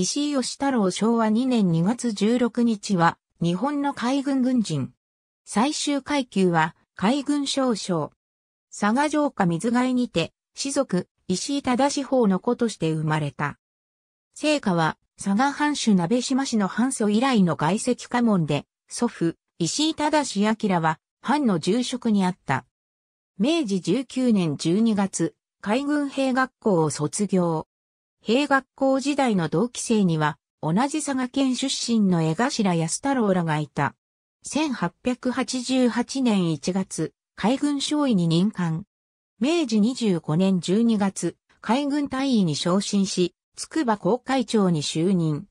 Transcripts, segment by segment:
石井義太郎昭和2年2月16日は、日本の海軍軍人。最終階級は、海軍少将。佐賀城下水害にて、士族、石井忠志法の子として生まれた。聖火は、佐賀藩主鍋島氏の藩祖以来の外籍家門で、祖父、石井忠明は、藩の住職にあった。明治19年12月、海軍兵学校を卒業。兵学校時代の同期生には、同じ佐賀県出身の江頭安太郎らがいた。1888年1月、海軍少尉に任官。明治25年12月、海軍大尉に昇進し、筑波公会長に就任。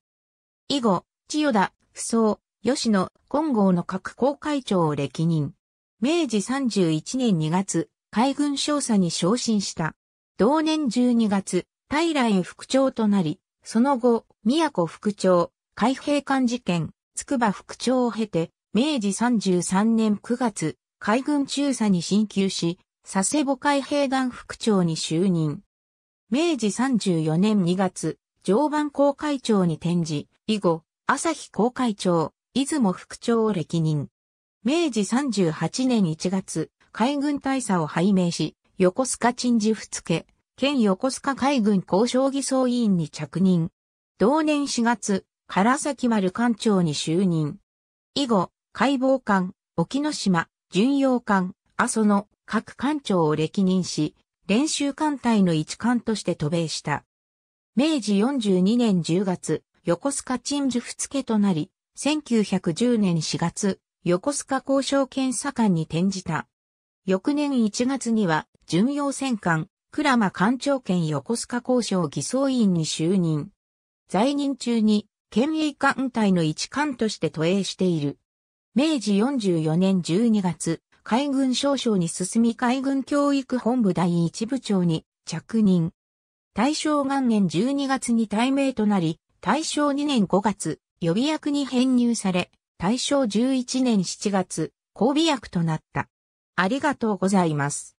以後、千代田、不相、吉野、金剛の各公会長を歴任。明治31年2月、海軍少佐に昇進した。同年12月、大来副長となり、その後、宮古副長、海兵艦事件、筑波副長を経て、明治33年9月、海軍中佐に進級し、佐世保海兵団副長に就任。明治34年2月、常磐公会長に転じ、以後、朝日公会長、出雲副長を歴任。明治38年1月、海軍大佐を拝命し、横須賀鎮守府付、県横須賀海軍交渉偽装委員に着任。同年4月、唐崎丸艦長に就任。以後、海防艦、沖ノ島、巡洋艦、阿蘇の各艦長を歴任し、練習艦隊の一艦として渡米した。明治42年10月、横須賀鎮守付けとなり、1910年4月、横須賀交渉検査官に転じた。翌年1月には、巡洋戦艦、倉間官庁兼横須賀交渉偽装委員に就任。在任中に、県営艦隊の一艦として都営している。明治44年12月、海軍少将に進み海軍教育本部第一部長に着任。大正元年12月に大名となり、大正2年5月、予備役に編入され、大正11年7月、交尾役となった。ありがとうございます。